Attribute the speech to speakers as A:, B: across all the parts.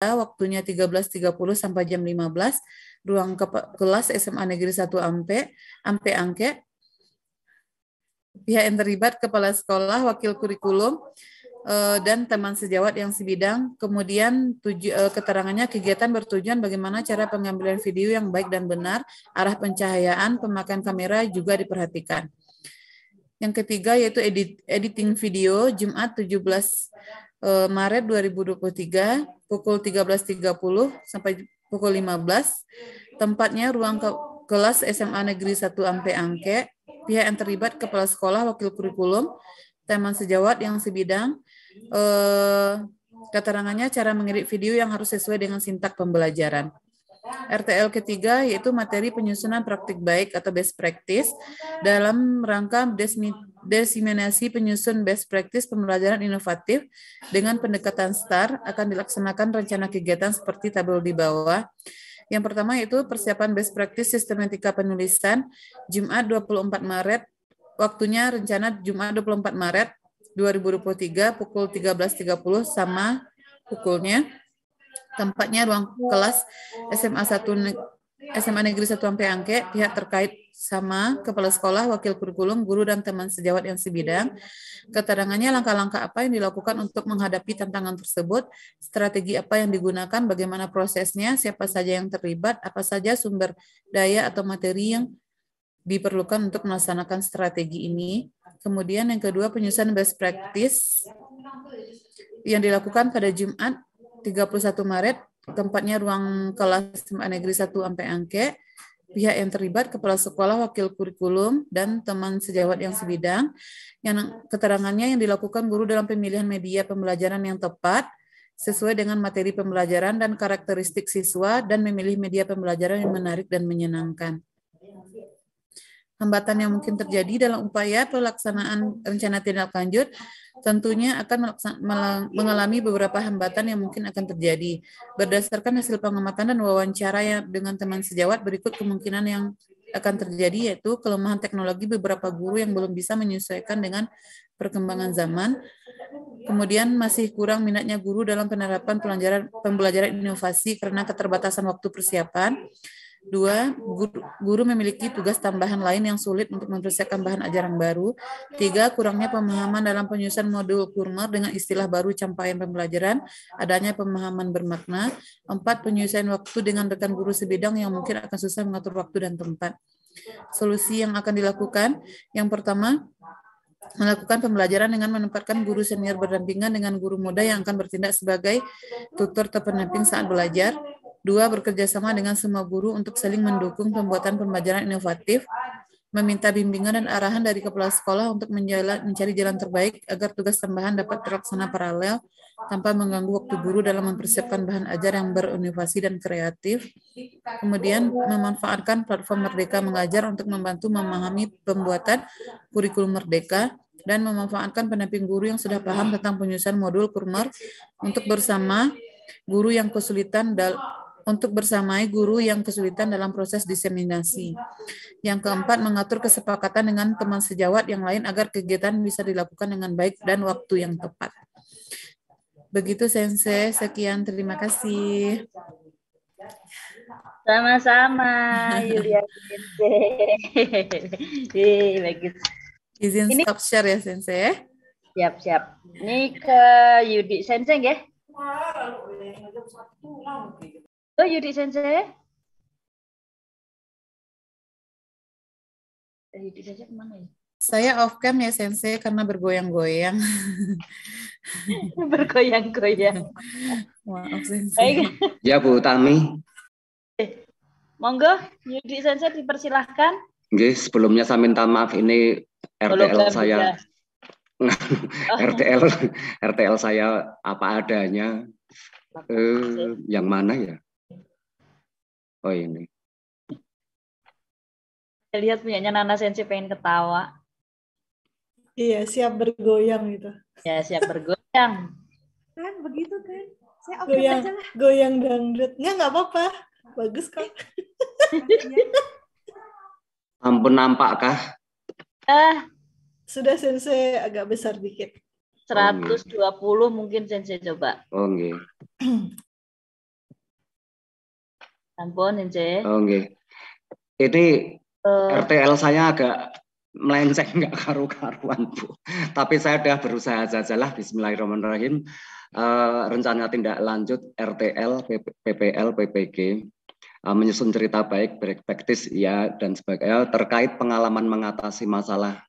A: waktunya 13.30 sampai jam 15, ruang ke kelas SMA Negeri 1 Ampe, Ampe Angke, pihak yang terlibat, kepala sekolah, wakil kurikulum, eh, dan teman sejawat yang sebidang. Kemudian tuju, eh, keterangannya kegiatan bertujuan bagaimana cara pengambilan video yang baik dan benar, arah pencahayaan, pemakaian kamera juga diperhatikan. Yang ketiga yaitu edit, editing video Jumat 17 Eh, Maret 2023 pukul 13.30 sampai pukul 15. Tempatnya ruang ke kelas SMA Negeri 1 Ampe Angke. Pihak yang terlibat kepala sekolah, wakil kurikulum, teman sejawat yang sebidang. Eh, keterangannya cara mengirim video yang harus sesuai dengan sintak pembelajaran. RTL ketiga yaitu materi penyusunan praktik baik atau best practice dalam rangka desmit desiminasi penyusun best practice pembelajaran inovatif dengan pendekatan STAR akan dilaksanakan rencana kegiatan seperti tabel di bawah. Yang pertama yaitu persiapan best practice sistematika penulisan Jumat 24 Maret waktunya rencana Jumat 24 Maret 2023 pukul 13.30 sama pukulnya tempatnya ruang kelas SMA 1 SMA Negeri 1 Angke pihak terkait sama kepala sekolah, wakil kurikulum, guru dan teman sejawat yang sebidang. Keterangannya langkah-langkah apa yang dilakukan untuk menghadapi tantangan tersebut, strategi apa yang digunakan, bagaimana prosesnya, siapa saja yang terlibat, apa saja sumber daya atau materi yang diperlukan untuk melaksanakan strategi ini. Kemudian yang kedua penyusunan best practice yang dilakukan pada Jumat 31 Maret tempatnya ruang kelas SMA negeri 1 sampai angke pihak yang terlibat, kepala sekolah, wakil kurikulum, dan teman sejawat yang sebidang. Yang keterangannya yang dilakukan guru dalam pemilihan media pembelajaran yang tepat, sesuai dengan materi pembelajaran dan karakteristik siswa, dan memilih media pembelajaran yang menarik dan menyenangkan hambatan yang mungkin terjadi dalam upaya pelaksanaan rencana tindak lanjut tentunya akan mengalami beberapa hambatan yang mungkin akan terjadi. Berdasarkan hasil pengamatan dan wawancara yang dengan teman sejawat, berikut kemungkinan yang akan terjadi yaitu kelemahan teknologi beberapa guru yang belum bisa menyesuaikan dengan perkembangan zaman. Kemudian masih kurang minatnya guru dalam penerapan pembelajaran inovasi karena keterbatasan waktu persiapan Dua, guru, guru memiliki tugas tambahan lain yang sulit untuk menyelesaikan bahan ajaran baru. Tiga, kurangnya pemahaman dalam penyusunan modul kurmer dengan istilah baru campaian pembelajaran, adanya pemahaman bermakna. Empat, penyusunan waktu dengan rekan guru sebidang yang mungkin akan susah mengatur waktu dan tempat. Solusi yang akan dilakukan, yang pertama, melakukan pembelajaran dengan menempatkan guru senior berdampingan dengan guru muda yang akan bertindak sebagai tutor atau pendamping saat belajar. Dua, bekerja sama dengan semua guru untuk saling mendukung pembuatan pembelajaran inovatif, meminta bimbingan dan arahan dari kepala sekolah untuk mencari jalan terbaik agar tugas tambahan dapat terlaksana paralel tanpa mengganggu waktu guru dalam mempersiapkan bahan ajar yang berinovasi dan kreatif. Kemudian memanfaatkan platform Merdeka Mengajar untuk membantu memahami pembuatan kurikulum Merdeka dan memanfaatkan pendamping guru yang sudah paham tentang penyusunan modul kurmer untuk bersama guru yang kesulitan dal untuk bersamai guru yang kesulitan dalam proses diseminasi. Yang keempat, mengatur kesepakatan dengan teman sejawat yang lain agar kegiatan bisa dilakukan dengan baik dan waktu yang tepat. Begitu Sensei, sekian terima kasih. Sama-sama, Yulia bagus. Izin Ini... stop share ya Sensei. Siap-siap. Ya. Ini ke Yudi Sensei ya? Halo Yudi Sensei. Yudi Sensei kemana ya? Saya off cam ya Sensei karena bergoyang-goyang. bergoyang-goyang. Maaf Sensei.
B: Ya Bu Tami.
A: Eh, monggo Yudi Sensei dipersilahkan.
B: Oke, sebelumnya saya minta maaf ini RTL saya. Oh. RTL RTL saya apa adanya. Eh, yang mana ya? Oh ini.
A: Iya, iya. Lihat punyanya Nana Sensi pengen ketawa. Iya, siap bergoyang gitu. Ya, siap bergoyang. kan begitu kan? Saya oke okay goyang, aja lah. Goyang dangdut. Nggak, nggak apa-apa. Bagus kok.
B: Ampun nampak kah?
A: Ah. Eh. Sudah Sensei agak besar dikit. 120 oh, iya. mungkin Sensei coba. Oh, nggih. Sampun
B: Oh okay. Ini uh, RTL saya agak melenceng nggak karu-karuan bu. Tapi saya sudah berusaha jajalah Bismillahirrahmanirrahim. Uh, rencana tindak lanjut RTL, PPL, PPG menyusun cerita baik, baik praktis ya dan sebagainya terkait pengalaman mengatasi masalah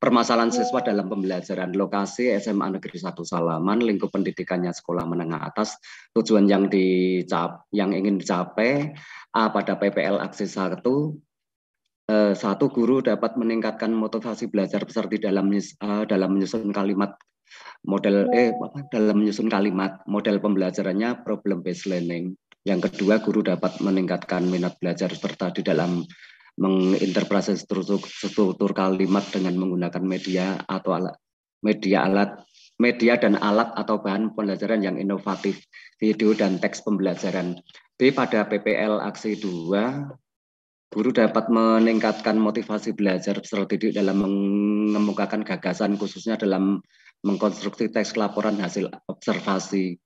B: Permasalahan oh. siswa dalam pembelajaran lokasi SMA Negeri 1 Salaman, lingkup pendidikannya sekolah menengah atas, tujuan yang dicap yang ingin dicapai A pada PPL aksi 1 e, satu guru dapat meningkatkan motivasi belajar peserta dalam e, dalam menyusun kalimat model eh apa, dalam menyusun kalimat model pembelajarannya problem based learning yang kedua, guru dapat meningkatkan minat belajar serta di dalam menginterpretasi struktur, struktur kalimat dengan menggunakan media atau alat media alat media dan alat atau bahan pembelajaran yang inovatif video dan teks pembelajaran B pada PPL aksi 2 Guru dapat meningkatkan motivasi belajar peserta didik dalam mengemukakan gagasan khususnya dalam mengkonstruksi teks laporan hasil observasi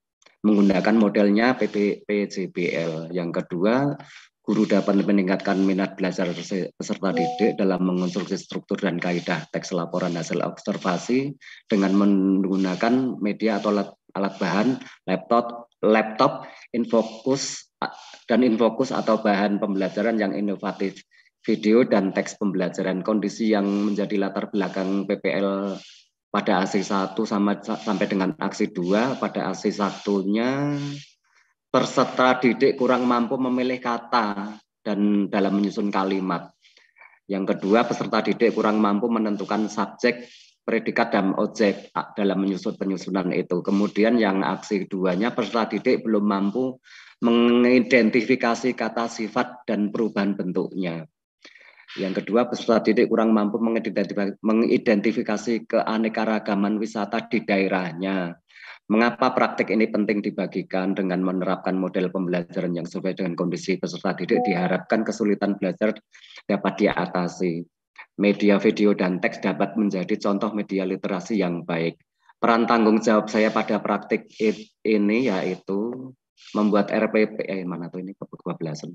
B: menggunakan modelnya PPPJBL. Yang kedua, Guru dapat meningkatkan minat belajar peserta didik dalam mengonstruksi struktur dan kaidah teks laporan hasil observasi dengan menggunakan media atau alat bahan laptop, laptop, infokus dan infokus atau bahan pembelajaran yang inovatif, video dan teks pembelajaran kondisi yang menjadi latar belakang PPL pada aksi satu sama sampai dengan aksi dua pada aksi satunya Peserta didik kurang mampu memilih kata dan dalam menyusun kalimat. Yang kedua, peserta didik kurang mampu menentukan subjek, predikat, dan objek dalam menyusun penyusunan itu. Kemudian yang aksi keduanya, peserta didik belum mampu mengidentifikasi kata sifat dan perubahan bentuknya. Yang kedua, peserta didik kurang mampu mengidentifikasi keanekaragaman wisata di daerahnya. Mengapa praktik ini penting dibagikan dengan menerapkan model pembelajaran yang sesuai dengan kondisi peserta didik diharapkan kesulitan belajar dapat diatasi. Media video dan teks dapat menjadi contoh media literasi yang baik. Peran tanggung jawab saya pada praktik ini yaitu membuat RPP eh mana tuh ini kebablasan.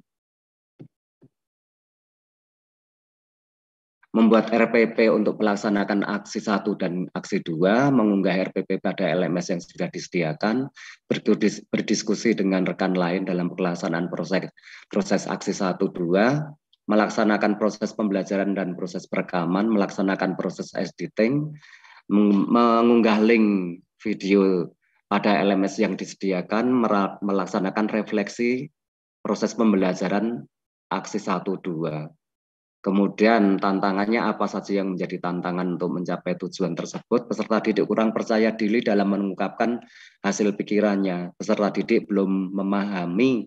B: membuat RPP untuk melaksanakan aksi satu dan aksi dua, mengunggah RPP pada LMS yang sudah disediakan, berdiskusi dengan rekan lain dalam pelaksanaan proses, proses aksi satu dua, melaksanakan proses pembelajaran dan proses perekaman, melaksanakan proses editing, mengunggah link video pada LMS yang disediakan, melaksanakan refleksi proses pembelajaran aksi satu dua. Kemudian tantangannya apa saja yang menjadi tantangan untuk mencapai tujuan tersebut. Peserta didik kurang percaya diri dalam mengungkapkan hasil pikirannya. Peserta didik belum memahami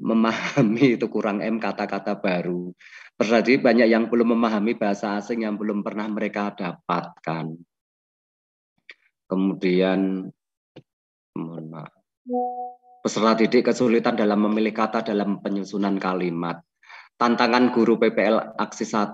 B: memahami itu kurang M kata-kata baru. Peserta didik banyak yang belum memahami bahasa asing yang belum pernah mereka dapatkan. Kemudian Peserta didik kesulitan dalam memilih kata dalam penyusunan kalimat
A: tantangan guru
B: PPL aksi 1